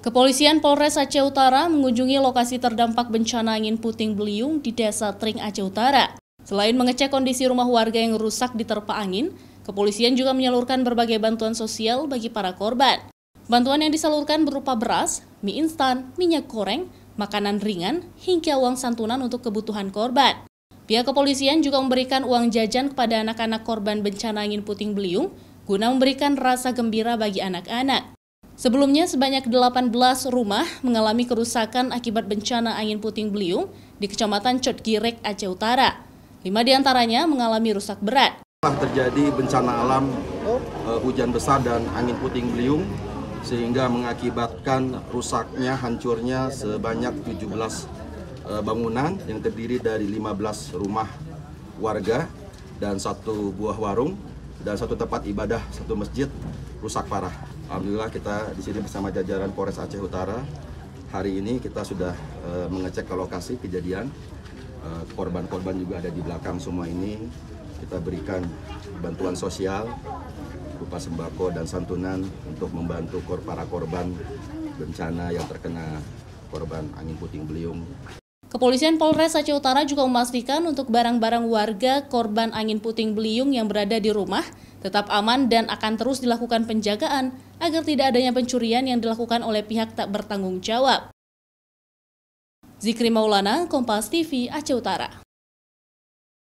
Kepolisian Polres Aceh Utara mengunjungi lokasi terdampak bencana angin puting beliung di Desa Tring Aceh Utara. Selain mengecek kondisi rumah warga yang rusak diterpa angin, kepolisian juga menyalurkan berbagai bantuan sosial bagi para korban. Bantuan yang disalurkan berupa beras, mie instan, minyak goreng, makanan ringan, hingga uang santunan untuk kebutuhan korban. Pihak kepolisian juga memberikan uang jajan kepada anak-anak korban bencana angin puting beliung guna memberikan rasa gembira bagi anak-anak. Sebelumnya sebanyak 18 rumah mengalami kerusakan akibat bencana angin puting beliung di Kecamatan Cotgirek, Aceh Utara. Lima diantaranya mengalami rusak berat. Telah terjadi bencana alam, eh, hujan besar dan angin puting beliung sehingga mengakibatkan rusaknya, hancurnya sebanyak 17 eh, bangunan yang terdiri dari 15 rumah warga dan satu buah warung dan satu tempat ibadah, satu masjid rusak parah. Alhamdulillah kita di sini bersama jajaran Polres Aceh Utara. Hari ini kita sudah uh, mengecek ke lokasi kejadian. Eh, korban-korban uh, juga ada di belakang semua ini. Kita berikan bantuan sosial berupa sembako dan santunan untuk membantu kor para korban bencana yang terkena korban angin puting beliung. Kepolisian Polres Aceh Utara juga memastikan untuk barang-barang warga korban angin puting beliung yang berada di rumah Tetap aman dan akan terus dilakukan penjagaan agar tidak adanya pencurian yang dilakukan oleh pihak tak bertanggung jawab. Zikri Maulana, Kompas TV, Aceh Utara.